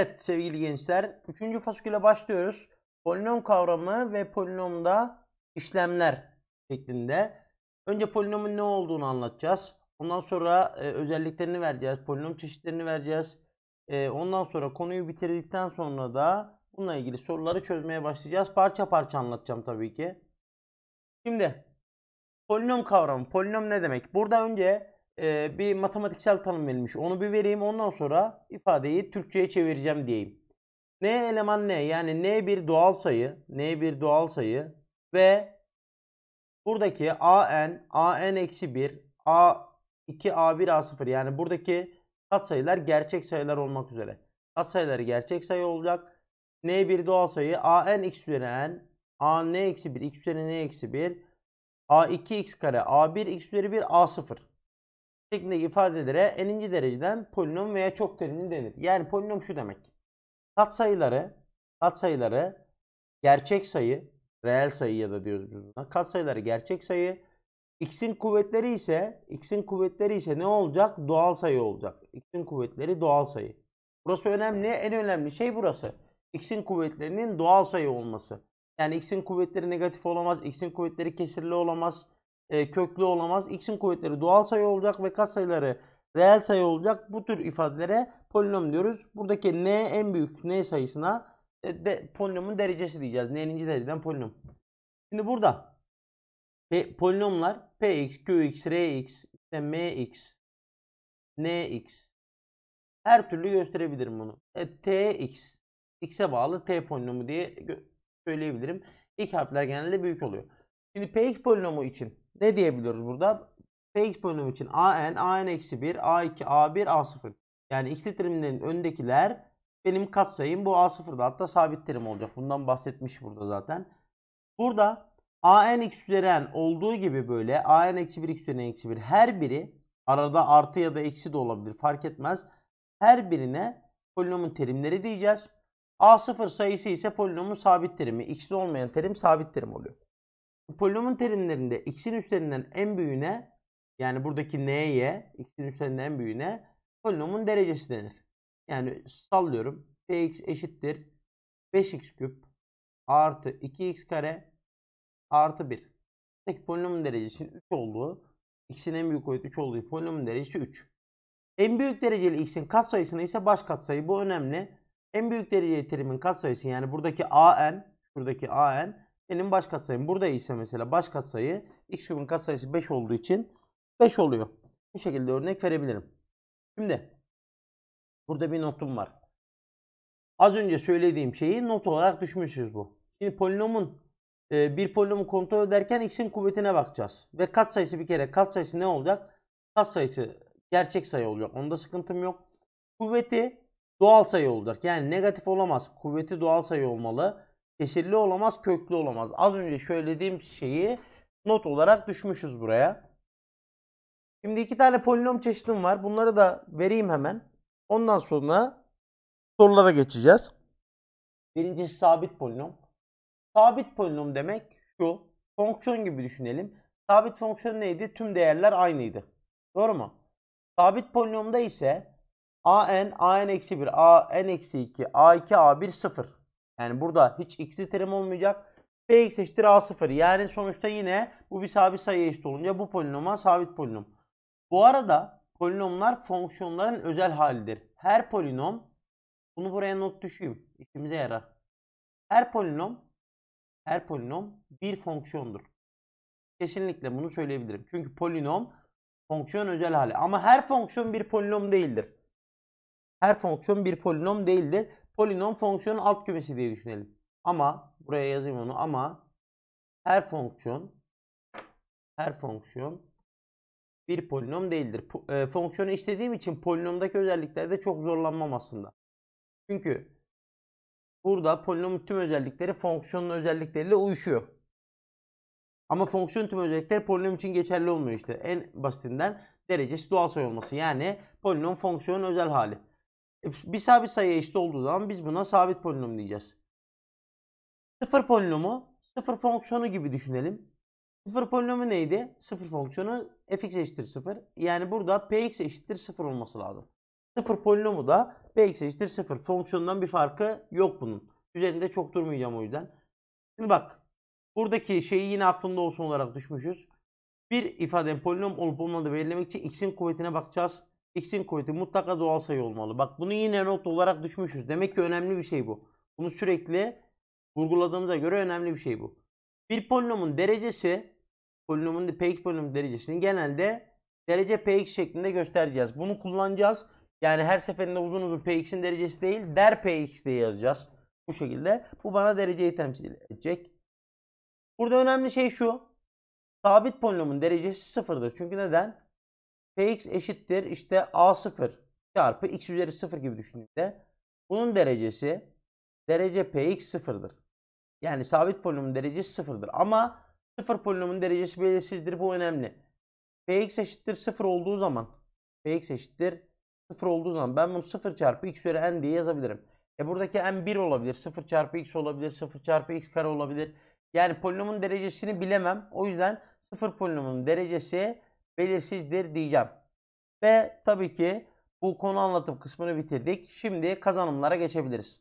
Evet sevgili gençler, üçüncü fasiküle başlıyoruz. Polinom kavramı ve polinomda işlemler şeklinde. Önce polinomun ne olduğunu anlatacağız. Ondan sonra e, özelliklerini vereceğiz, polinom çeşitlerini vereceğiz. E, ondan sonra konuyu bitirdikten sonra da bununla ilgili soruları çözmeye başlayacağız. Parça parça anlatacağım tabii ki. Şimdi polinom kavramı, polinom ne demek? Burada önce e, bir matematiksel tanım verilmiş. Onu bir vereyim ondan sonra ifadeyi Türkçe'ye çevireceğim diyeyim. N eleman N yani N bir doğal sayı, N bir doğal sayı ve buradaki AN, AN eksi 1, A2, A1, A0 yani buradaki katsayılar gerçek sayılar olmak üzere. Katsayıları gerçek sayı olacak. N bir doğal sayı AN x üzeri N, AN eksi 1, x üzeri N eksi 1, A2 x kare, A1 x üzeri 1, A0 şeklinde ifadelere eninci dereceden polinom veya çok terimli denir. Yani polinom şu demek. kat sayıları, kat sayıları gerçek sayı, reel sayı ya da diyoruz biz buna. sayıları gerçek sayı, x'in kuvvetleri ise x'in kuvvetleri ise ne olacak? Doğal sayı olacak. X'in kuvvetleri doğal sayı. Burası önemli. En önemli şey burası. X'in kuvvetlerinin doğal sayı olması. Yani x'in kuvvetleri negatif olamaz, x'in kuvvetleri kesirli olamaz e, köklü olamaz. X'in kuvvetleri doğal sayı olacak ve katsayıları reel sayı olacak. Bu tür ifadelere polinom diyoruz. Buradaki n en büyük n sayısına de, de, polinomun derecesi diyeceğiz. n'inci dereceden polinom. Şimdi burada e, polinomlar px, qx, rx, işte mx, nx her türlü gösterebilirim bunu. E, tx, x'e bağlı t polinomu diye söyleyebilirim. İlk harfler genelde büyük oluyor. Şimdi px polinomu için ne diyebiliyoruz burada? Px polinomu için an, an-1, a2, a1, a0. Yani x teriminin öndekiler benim katsayım bu a0'da hatta sabit terim olacak. Bundan bahsetmiş burada zaten. Burada an x üzeri n olduğu gibi böyle an eksi 1 x üzeri n eksi 1 her biri arada artı ya da eksi de olabilir fark etmez. Her birine polinomun terimleri diyeceğiz. a0 sayısı ise polinomun sabit terimi. x'li olmayan terim sabit terim oluyor polinomun terimlerinde x'in üstlerinden en büyüğüne yani buradaki n'ye x'in üstlerinden en büyüğüne polinomun derecesi denir. Yani sallıyorum. dx eşittir 5x küp artı 2x kare artı 1. Buradaki polinomun derecesi 3 olduğu x'in en büyük boyutu 3 olduğu polinomun derecesi 3. En büyük dereceli x'in katsayısına ise baş katsayı bu önemli. En büyük dereceli terimin katsayısı yani buradaki an şuradaki an benim baş katsayım burada ise mesela baş katsayı x küpün katsayısı 5 olduğu için 5 oluyor. Bu şekilde örnek verebilirim. Şimdi burada bir notum var. Az önce söylediğim şeyi not olarak düşmüşüz bu. Şimdi polinomun e, bir polinomu kontrol ederken x'in kuvvetine bakacağız. Ve katsayısı bir kere katsayısı ne olacak? Katsayısı gerçek sayı olacak. Onda sıkıntım yok. Kuvveti doğal sayı olacak. Yani negatif olamaz. Kuvveti doğal sayı olmalı. Kesirli olamaz, köklü olamaz. Az önce söylediğim şeyi not olarak düşmüşüz buraya. Şimdi iki tane polinom çeşidim var. Bunları da vereyim hemen. Ondan sonra sorulara geçeceğiz. Birincisi sabit polinom. Sabit polinom demek şu. Fonksiyon gibi düşünelim. Sabit fonksiyon neydi? Tüm değerler aynıydı. Doğru mu? Sabit polinomda ise a n a n eksi 1, a n eksi 2, a2, a1, 0. Yani burada hiç x'li terim olmayacak. Bx eşittir a sıfır. Yani sonuçta yine bu bir sabit sayı eşit olunca bu polinoma sabit polinom. Bu arada polinomlar fonksiyonların özel halidir. Her polinom bunu buraya not düşeyim. İşimize yarar. Her polinom her polinom bir fonksiyondur. Kesinlikle bunu söyleyebilirim. Çünkü polinom fonksiyon özel hali. Ama her fonksiyon bir polinom değildir. Her fonksiyon bir polinom değildir polinom fonksiyonun alt kümesi diye düşünelim. Ama buraya yazayım onu ama her fonksiyon her fonksiyon bir polinom değildir. E, fonksiyonu işlediğim için polinomdaki özelliklerde çok zorlanmam aslında. Çünkü burada polinomun tüm özellikleri fonksiyonun özellikleriyle uyuşuyor. Ama fonksiyon tüm özellikleri polinom için geçerli olmuyor işte. En basitinden derecesi doğal sayı olması. Yani polinom fonksiyonun özel hali. E, bir sabit sayı eşit olduğu zaman biz buna sabit polinom diyeceğiz. Sıfır polinomu sıfır fonksiyonu gibi düşünelim. Sıfır polinomu neydi? Sıfır fonksiyonu fx eşittir sıfır. Yani burada px eşittir sıfır olması lazım. Sıfır polinomu da px eşittir sıfır. Fonksiyondan bir farkı yok bunun. Üzerinde çok durmayacağım o yüzden. Şimdi bak. Buradaki şeyi yine aklımda olsun olarak düşmüşüz. Bir ifade polinom olup olmadığı belirlemek için x'in kuvvetine bakacağız x'in kuvveti mutlaka doğal sayı olmalı. Bak bunu yine not olarak düşmüşüz. Demek ki önemli bir şey bu. Bunu sürekli vurguladığımıza göre önemli bir şey bu. Bir polinomun derecesi polinomun de px polinomun derecesini genelde derece px şeklinde göstereceğiz. Bunu kullanacağız. Yani her seferinde uzun uzun px'in derecesi değil der px diye yazacağız. Bu şekilde. Bu bana dereceyi temsil edecek. Burada önemli şey şu. Sabit polinomun derecesi sıfırdır. Çünkü neden? Px eşittir işte A0 çarpı x üzeri 0 gibi düşündüğümde bunun derecesi derece Px 0'dır. Yani sabit polinomun derecesi 0'dır. Ama sıfır polinomun derecesi belirsizdir. Bu önemli. Px eşittir 0 olduğu zaman Px eşittir 0 olduğu zaman ben bunu 0 çarpı x üzeri n diye yazabilirim. E buradaki n 1 olabilir. 0 çarpı x olabilir. 0 çarpı x kare olabilir. Yani polinomun derecesini bilemem. O yüzden sıfır polinomun derecesi belirsizdir diyeceğim. Ve tabii ki bu konu anlatım kısmını bitirdik. Şimdi kazanımlara geçebiliriz.